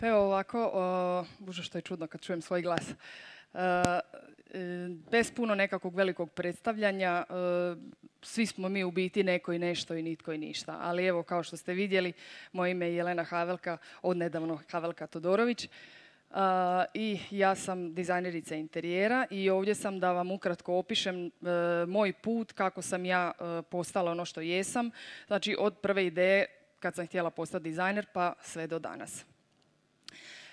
Pa evo ovako, buže što je čudno kad čujem svoj glas. E, bez puno nekakvog velikog predstavljanja, e, svi smo mi u biti neko i nešto i nitko i ništa. Ali evo, kao što ste vidjeli, moje ime je Jelena Havelka, odnedavno Havelka Todorović. E, i ja sam dizajnerica interijera i ovdje sam da vam ukratko opišem moj put kako sam ja postala ono što jesam. Znači od prve ideje kad sam htjela postati dizajner pa sve do danas.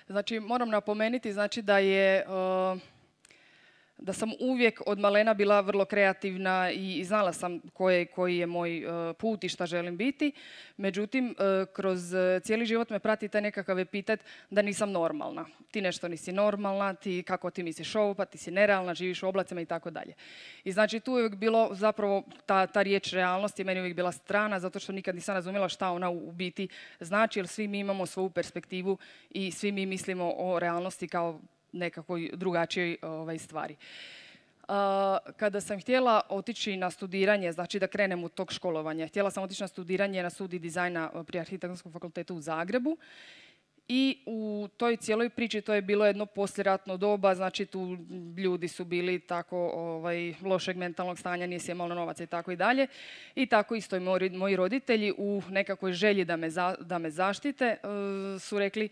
Znači, moram napomenuti znači, da je da sam uvijek od malena bila vrlo kreativna i, znala sam koje, koji je moj e, put i šta želim biti. Međutim, e, kroz e, cijeli život me prati taj nekakav epitet da nisam normalna. Ti nešto nisi normalna, ti kako ti misliš ovo, pa ti si nerealna, živiš u oblacima i tako dalje. I znači tu je uvijek bilo zapravo ta, riječ realnost je meni uvijek bila strana zato što nikad nisam razumjela šta ona u biti znači jer svi mi imamo svoju perspektivu i svi mi mislimo o realnosti kao nekakvoj drugačijoj ovaj, stvari. Kada sam htjela otići na studiranje, znači da krenem u tog školovanja, htjela sam otići na studiranje na sudi dizajna pri Arhitektonskom fakultetu u Zagrebu i u toj cijeloj priči to je bilo jedno posljeratno doba, znači tu ljudi su bili tako ovaj, lošeg mentalnog stanja, nije se imalo novaca i tako i dalje. I tako isto i moji, roditelji u nekakvoj želji da me, da me zaštite e, su rekli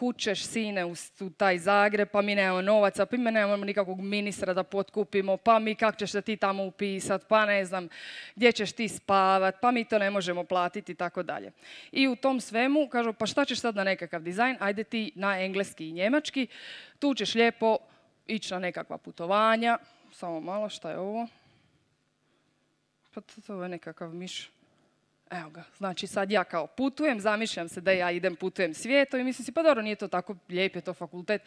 kućeš sine u, taj Zagreb, pa mi nemamo novaca, pa mi nemamo nikakvog ministra da potkupimo, pa mi kak ćeš da ti tamo upisat, pa ne znam gdje ćeš ti spavat, pa mi to ne možemo platiti i tako dalje. I u tom svemu kažu pa šta ćeš sad na nekakav dizajn, ajde ti na engleski i njemački, tu ćeš lijepo ići na nekakva putovanja, samo malo šta je ovo, pa to je nekakav miš. Evo ga, znači sad ja kao putujem, zamišljam se da ja idem putujem svijetom i mislim si pa dobro nije to tako lijep je to fakultet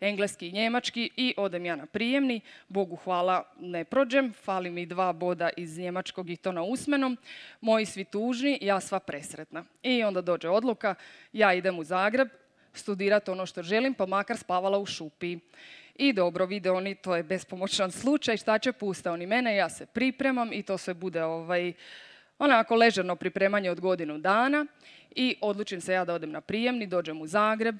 engleski i njemački i odem ja na prijemni, Bogu hvala ne prođem, fali mi dva boda iz njemačkog i to na usmenom, moji svi tužni, ja sva presretna. I onda dođe odluka, ja idem u Zagreb studirati ono što želim pa makar spavala u šupi. I dobro, vide oni, to je bespomoćan slučaj, šta će pusta oni mene, ja se pripremam i to sve bude ovaj, Onako ležerno pripremanje od godinu dana i odlučim se ja da odem na prijemni, dođem u Zagreb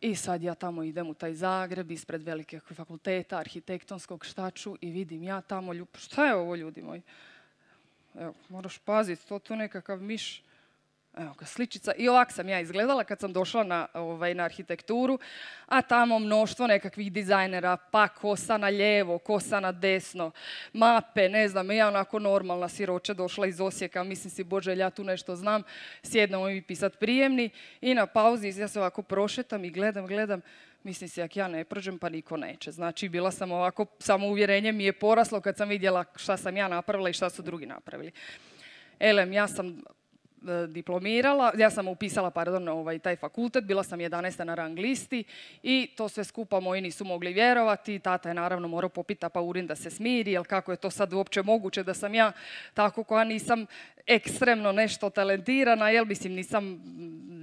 i sad ja tamo idem u taj Zagreb ispred velike fakulteta, arhitektonskog, štaču i vidim ja tamo, ljub... šta je ovo ljudi moji? Evo, moraš paziti, to tu nekakav miš. Evo sličica. I ovak sam ja izgledala kad sam došla na, ovaj, na arhitekturu, a tamo mnoštvo nekakvih dizajnera, pa kosa na lijevo, kosa na desno, mape, ne znam, ja onako normalna siroče došla iz Osijeka, mislim si, bože, ja tu nešto znam, sjednemo i pisat prijemni i na pauzi ja se ovako prošetam i gledam, gledam, mislim si, ako ja ne prođem, pa niko neće. Znači, bila sam ovako, samouvjerenje mi je poraslo kad sam vidjela šta sam ja napravila i šta su drugi napravili. Elem, ja sam E, diplomirala, ja sam upisala, pardon, ovaj, taj fakultet, bila sam 11. na rang listi i to sve skupa moji nisu mogli vjerovati. Tata je naravno morao pa urin da se smiri, jer kako je to sad uopće moguće da sam ja tako koja nisam ekstremno nešto talentirana, jel mislim nisam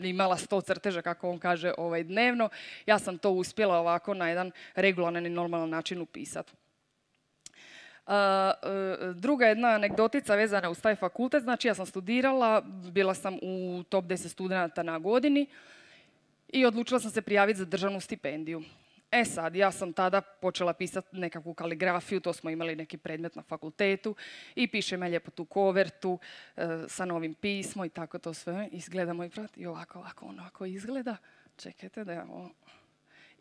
imala sto crteža, kako on kaže, ovaj, dnevno. Ja sam to uspjela ovako na jedan regularan i normalan način upisati. Eh, eh, druga jedna anegdotica vezana uz taj fakultet, znači ja sam studirala, bila sam u top 10 studenata na godini i odlučila sam se prijaviti za državnu stipendiju. E sad, ja sam tada počela pisati nekakvu kaligrafiju, to smo imali neki predmet na fakultetu i piše me lijepo tu kovertu eh, sa novim pismo i tako to sve. izgleda, moj brat, i ovako, ovako, onako izgleda. Čekajte da ja ovo...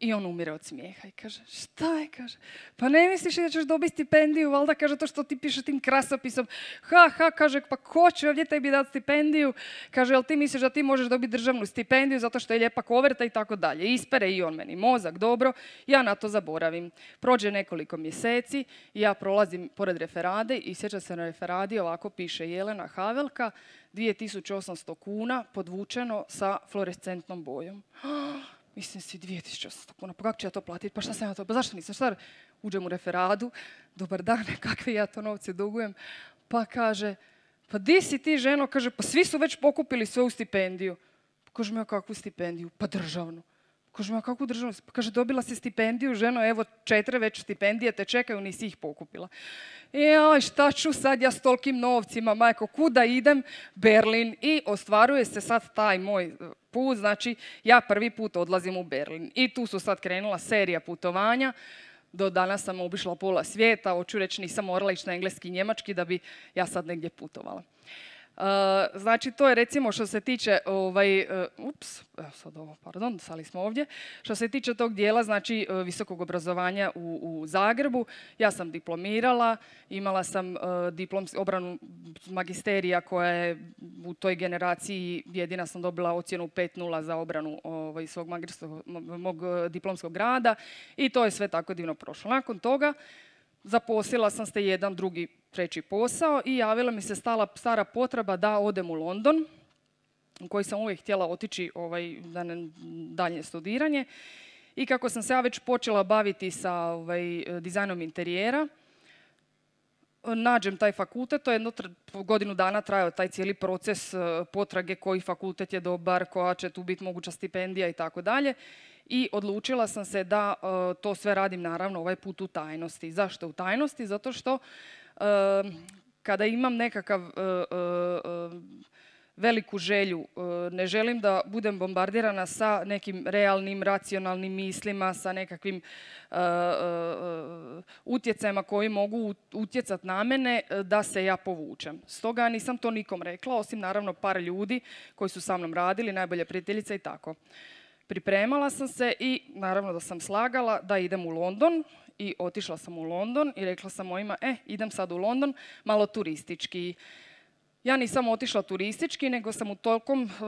I on umire od smijeha i kaže, šta je, kaže, pa ne misliš da ćeš dobiti stipendiju, valjda, kaže, to što ti piše tim krasopisom. Ha, ha, kaže, pa ko će ovdje tebi dati stipendiju? Kaže, jel ti misliš da ti možeš dobiti državnu stipendiju zato što je lijepa koverta i tako dalje. Ispere i on meni mozak, dobro, ja na to zaboravim. Prođe nekoliko mjeseci, ja prolazim pored referade i sjeća se na referadi, ovako piše Jelena Havelka, 2800 kuna, podvučeno sa fluorescentnom bojom. mislim si 2000 kuna, pa kako ću ja to platiti, pa šta sam ja to, pa zašto nisam, šta uđem u referadu, dobar dan, kakve ja to novce dugujem, pa kaže, pa di si ti ženo, kaže, pa svi su već pokupili svoju stipendiju. Pa mi, ja kakvu stipendiju, pa državnu. Pa mi, kakvu državnu, pa kaže, dobila si stipendiju, ženo, evo četiri već stipendije te čekaju, nisi ih pokupila. E, aj, šta ću sad ja s tolkim novcima, majko, kuda idem, Berlin i ostvaruje se sad taj moj put, znači ja prvi put odlazim u Berlin. I tu su sad krenula serija putovanja. Do danas sam obišla pola svijeta, hoću reći nisam morala ići na engleski i njemački da bi ja sad negdje putovala. Znači, to je recimo što se tiče, ovaj, e, ups, sad ovo, pardon, sali smo ovdje, što se tiče tog dijela, znači, e, visokog obrazovanja u, Zagrebu, ja sam diplomirala, imala sam e, obranu magisterija koja je u toj generaciji, jedina sam dobila ocjenu 5.0 za obranu ovaj, svog mog diplomskog rada i to je sve tako divno prošlo. Nakon toga, zaposlila sam se jedan drugi treći posao i javila mi se stala stara potreba da odem u London, u koji sam uvijek htjela otići ovaj, na daljnje studiranje. I kako sam se ja već počela baviti sa ovaj, dizajnom interijera, nađem taj fakultet, to je jedno godinu dana trajao taj cijeli proces eh, potrage koji fakultet je dobar, koja će tu biti moguća stipendija i tako dalje. I odlučila sam se da eh, to sve radim naravno ovaj put u tajnosti. Zašto u tajnosti? Zato što kada imam nekakav e, e, e, veliku želju. Ne želim da budem bombardirana sa nekim realnim, racionalnim mislima, sa nekakvim utjecajima koji mogu utjecat na mene da se ja povučem. Stoga nisam to nikom rekla, osim naravno par ljudi koji su sa mnom radili, najbolje prijateljice i tako. Pripremala sam se i naravno da sam slagala da idem u London, i otišla sam u London i rekla sam mojima, e, idem sad u London, malo turistički ja nisam otišla turistički, nego sam u, tolkom, eh,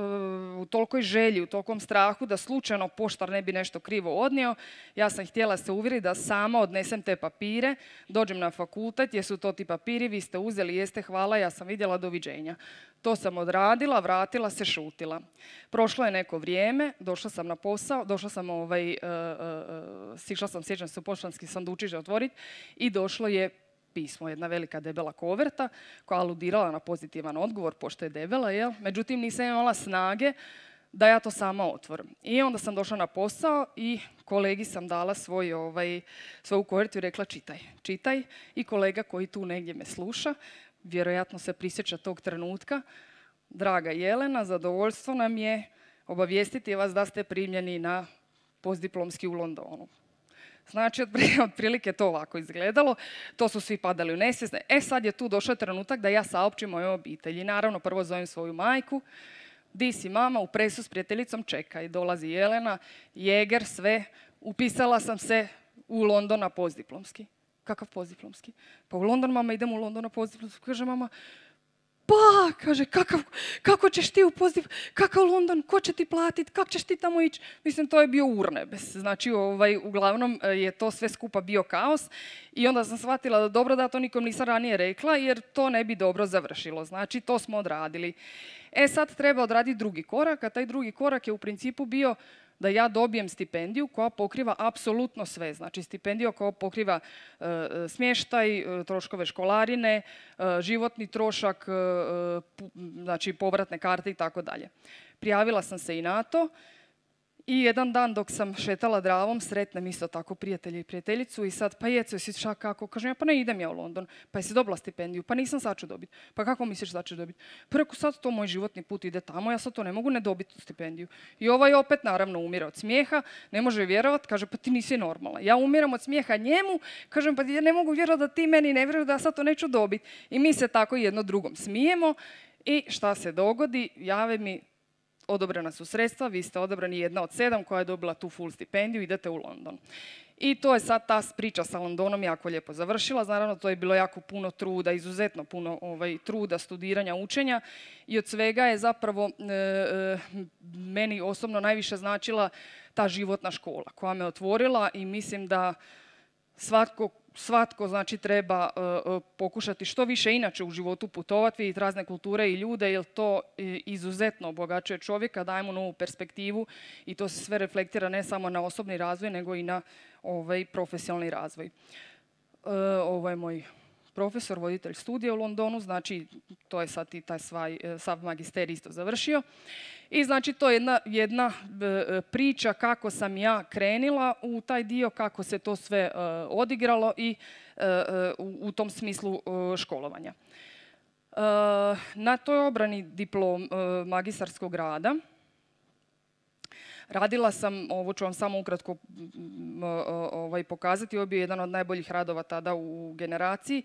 u tolkoj želji, u tolkom strahu da slučajno poštar ne bi nešto krivo odnio. Ja sam htjela se uvjeriti da sama odnesem te papire, dođem na fakultet, jesu to ti papiri, vi ste uzeli, jeste, hvala, ja sam vidjela, doviđenja. To sam odradila, vratila se, šutila. Prošlo je neko vrijeme, došla sam na posao, došla sam, ovaj, eh, eh, sišla sam, sjećam se, u poštanski sandučić otvoriti i došlo je pismo, jedna velika debela koverta koja aludirala na pozitivan odgovor, pošto je debela, jel? Međutim, nisam imala snage da ja to sama otvorim. I onda sam došla na posao i kolegi sam dala svoj, ovaj, svoju kovertu i rekla čitaj, čitaj. I kolega koji tu negdje me sluša, vjerojatno se prisjeća tog trenutka, Draga Jelena, zadovoljstvo nam je obavijestiti vas da ste primljeni na postdiplomski u Londonu. Znači, otprilike to ovako izgledalo. To su svi padali u nesvjesne. E, sad je tu došao trenutak da ja saopćim mojoj obitelji. Naravno, prvo zovem svoju majku. Di si mama? U presu s prijateljicom čekaj. Dolazi Jelena, Jeger, sve. Upisala sam se u Londona na postdiplomski. Kakav postdiplomski? Pa u London, mama, idem u London na postdiplomski. Kaže, mama, pa, kaže, kakav, kako ćeš ti u poziv, kakav London, ko će ti platiti, kako ćeš ti tamo ići? Mislim, to je bio urnebes. Znači, ovaj, uglavnom e, je to sve skupa bio kaos i onda sam shvatila da dobro da to nikom nisam ranije rekla jer to ne bi dobro završilo. Znači, to smo odradili. E sad treba odraditi drugi korak, a taj drugi korak je u principu bio da ja dobijem stipendiju koja pokriva apsolutno sve. Znači stipendija koja pokriva e, e, smještaj, e, troškove školarine, životni trošak, znači povratne karte i tako dalje. Prijavila sam se i na to i jedan dan dok sam šetala dravom, sretnem isto tako prijatelje i prijateljicu i sad, pa jeco, jesi kako? Kažem ja, pa ne idem ja u London, pa jesi dobila stipendiju, pa nisam sad ću dobiti. Pa kako misliš sad ću dobiti? Pa reku, sad to moj životni put ide tamo, ja sad to ne mogu ne dobiti stipendiju. I ovaj opet naravno umira od smijeha, ne može vjerovat, kaže pa ti nisi normalna. Ja umiram od smijeha njemu, kažem pa ja ne mogu vjerovat da ti meni ne vjeruješ da ja sad to neću dobiti. I mi se tako jedno drugom smijemo i šta se dogodi, jave mi odobrena su sredstva, vi ste odobrani jedna od sedam koja je dobila tu full stipendiju, idete u London. I to je sad ta priča sa Londonom jako lijepo završila. Naravno, to je bilo jako puno truda, izuzetno puno ovaj, truda, studiranja, učenja i od svega je zapravo e, e, meni osobno najviše značila ta životna škola koja me otvorila i mislim da svatko svatko znači treba e, e, pokušati što više inače u životu putovati, vidjeti razne kulture i ljude, jer to e, izuzetno obogaćuje čovjeka, daje mu novu perspektivu i to se sve reflektira ne samo na osobni razvoj, nego i na ovaj profesionalni razvoj. Ovo je moj profesor, voditelj studija u Londonu, znači to je sad i taj svaj, sav magister isto završio. I znači to je jedna, jedna e, priča kako sam ja krenila u taj dio, kako se to sve e, odigralo i e, u, tom smislu školovanja. Na toj obrani diplom magistarskog rada radila sam, ovo ću vam samo ukratko ovaj, pokazati, ovo bio jedan od najboljih radova tada u generaciji.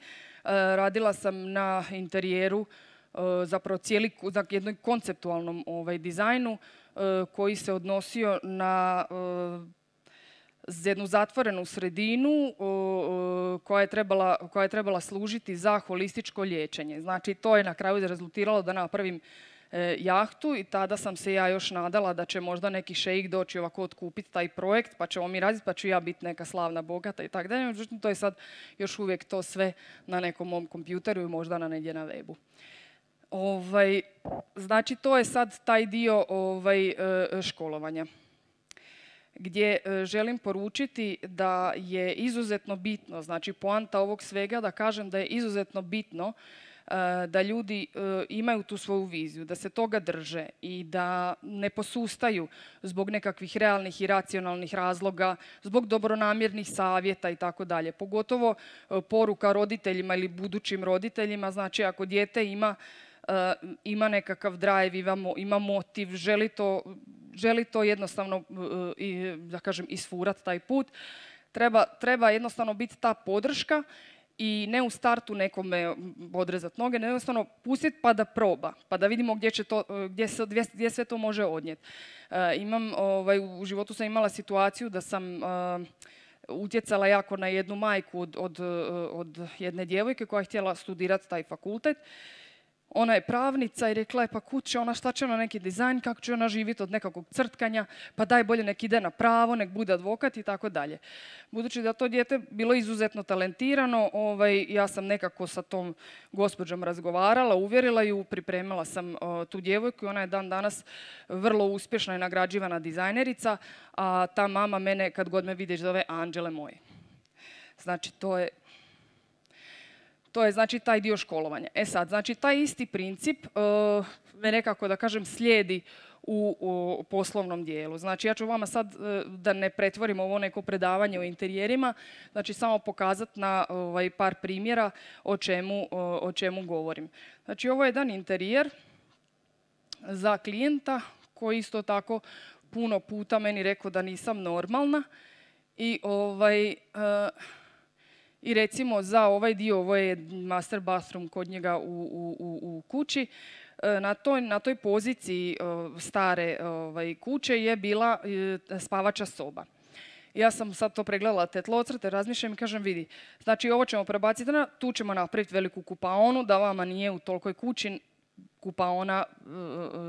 Radila sam na interijeru E, zapravo cijeli dakle, jednom konceptualnom ovaj, dizajnu e, koji se odnosio na e, jednu zatvorenu sredinu koja je, trebala, koja je trebala služiti za holističko liječenje. Znači, to je na kraju rezultiralo da napravim jahtu i tada sam se ja još nadala da će možda neki šejik doći ovako otkupiti taj projekt pa ćemo mi raditi pa ću ja biti neka slavna bogata i tako dalje. Međutim, to je sad još uvijek to sve na nekom mom kompjuteru i možda na negdje na webu. Ovaj, znači, to je sad taj dio ovaj, e, školovanja gdje e, želim poručiti da je izuzetno bitno, znači poanta ovog svega da kažem da je izuzetno bitno e, da ljudi imaju tu svoju viziju, da se toga drže i da ne posustaju zbog nekakvih realnih i racionalnih razloga, zbog dobronamjernih savjeta i tako dalje. Pogotovo poruka roditeljima ili budućim roditeljima, znači ako dijete ima E, ima nekakav drive, ima motiv, želi to, želi to jednostavno e, i, da kažem, isfurat taj put. Treba, treba jednostavno biti ta podrška i ne u startu nekome odrezati noge, ne jednostavno pustiti pa da proba, pa da vidimo gdje, će to, e, gdje, se, gdje sve to može odnijeti. imam, ovaj, u životu sam imala situaciju da sam utjecala jako na jednu majku od, od, od jedne djevojke koja je htjela studirati taj fakultet ona je pravnica i rekla je pa kuće, ona, šta će ona neki dizajn, kako će ona živjeti od nekakvog crtkanja, pa daj bolje nek ide na pravo, nek bude advokat i tako dalje. Budući da to dijete bilo izuzetno talentirano, ovaj, ja sam nekako sa tom gospođom razgovarala, uvjerila ju, pripremila sam tu djevojku i ona je dan danas vrlo uspješna i nagrađivana dizajnerica, a ta mama mene kad god me vidiš zove Anđele moje. Znači, to je, to je znači taj dio školovanja. E sad, znači taj isti princip e, me nekako da kažem slijedi u, poslovnom dijelu. Znači ja ću vama sad e, da ne pretvorim ovo neko predavanje o interijerima, znači samo pokazati na ovaj, par primjera o čemu, o čemu govorim. Znači ovo je jedan interijer za klijenta koji isto tako puno puta meni rekao da nisam normalna i ovaj, e, i recimo za ovaj dio, ovo je master bathroom kod njega u, u, u kući, e, na toj, na toj poziciji e, stare ovaj, kuće je bila e, spavača soba. Ja sam sad to pregledala te tlocrte, razmišljam i kažem vidi, znači ovo ćemo prebaciti na, tu ćemo napraviti veliku kupaonu, da vama nije u tolikoj kući kupaona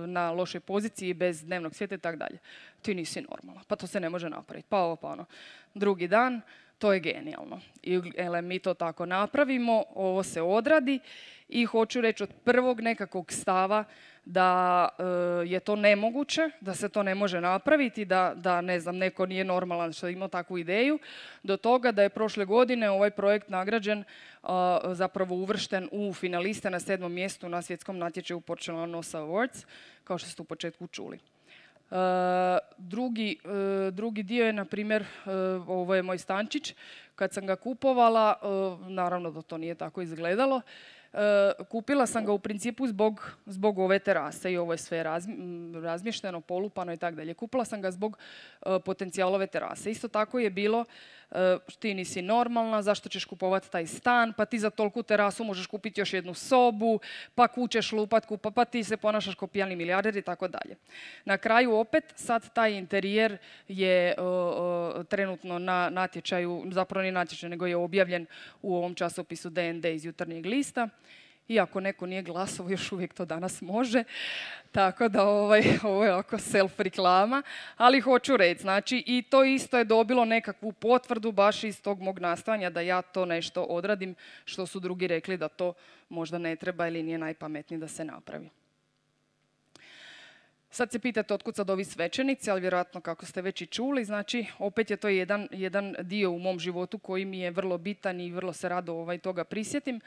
na lošoj poziciji bez dnevnog svijeta i tako dalje. Ti nisi normalna, pa to se ne može napraviti, pa ovo pa ono. Drugi dan, to je genijalno. ele, mi to tako napravimo, ovo se odradi i hoću reći od prvog nekakvog stava da e, je to nemoguće, da se to ne može napraviti, da, da ne znam, neko nije normalan što ima takvu ideju, do toga da je prošle godine ovaj projekt nagrađen, e, zapravo uvršten u finaliste na sedmom mjestu na svjetskom natječaju Porcelanosa Awards, kao što ste u početku čuli. Eh, drugi, dio je, na primjer, eh, ovo je moj stančić. Kad sam ga kupovala, eh, naravno da to nije tako izgledalo, kupila sam ga u principu zbog, zbog ove terase i ovo je sve razmješteno, polupano i tako dalje. Kupila sam ga zbog potencijala ove terase. Isto tako je bilo E, ti nisi normalna, zašto ćeš kupovati taj stan, pa ti za toliku terasu možeš kupiti još jednu sobu, pa kućeš lupat, pa, pa ti se ponašaš kao pijani milijarder i tako dalje. Na kraju opet sad taj interijer je e, e, trenutno na natječaju, zapravo ne natječaj, nego je objavljen u ovom časopisu D&D iz jutarnjeg lista iako neko nije glasovo, još uvijek to danas može. Tako da ovaj, ovo je oko self-reklama. Ali hoću reći, znači i to isto je dobilo nekakvu potvrdu baš iz tog mog nastojanja da ja to nešto odradim što su drugi rekli da to možda ne treba ili nije najpametnije da se napravi. Sad se pitate otkud sad ovi svečenici, ali vjerojatno kako ste već i čuli, znači opet je to jedan, dio u mom životu koji mi je vrlo bitan i vrlo se rado ovaj, toga prisjetim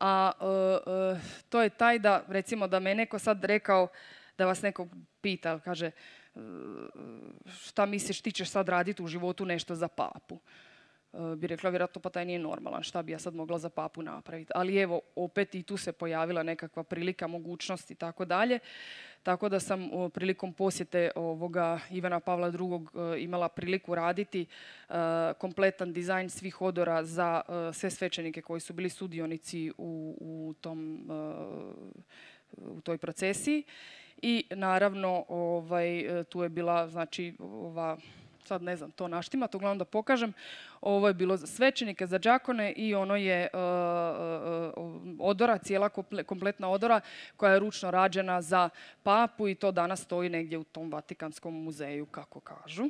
a e, e, to je taj da, recimo da me je neko sad rekao, da vas neko pita, kaže, e, šta misliš, ti ćeš sad raditi u životu nešto za papu. Eh, bi rekla vjerojatno pa taj nije normalan, šta bi ja sad mogla za papu napraviti. Ali evo, opet i tu se pojavila nekakva prilika, mogućnost i tako dalje. Tako da sam prilikom posjete ovoga Ivana Pavla II. Eh, imala priliku raditi eh, kompletan dizajn svih odora za sve svećenike koji su bili sudionici u, u tom u toj procesiji i naravno ovaj, tu je bila znači ova sad ne znam to naštima, to uglavnom da pokažem, ovo je bilo za svećenike, za džakone i ono je e, e, e, odora, cijela kompletna odora koja je ručno rađena za papu i to danas stoji negdje u tom Vatikanskom muzeju, kako kažu.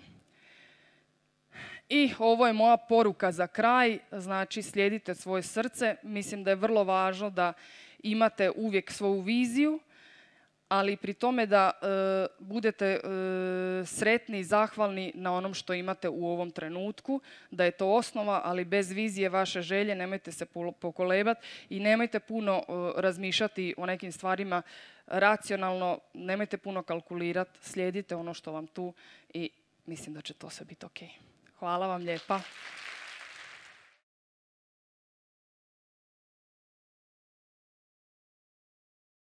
I ovo je moja poruka za kraj, znači slijedite svoje srce. Mislim da je vrlo važno da imate uvijek svoju viziju, ali pri tome da e, budete e, sretni i zahvalni na onom što imate u ovom trenutku, da je to osnova, ali bez vizije vaše želje nemojte se pokolebati i nemojte puno e, razmišljati o nekim stvarima racionalno, nemojte puno kalkulirati, slijedite ono što vam tu i mislim da će to sve biti ok. Hvala vam lijepa.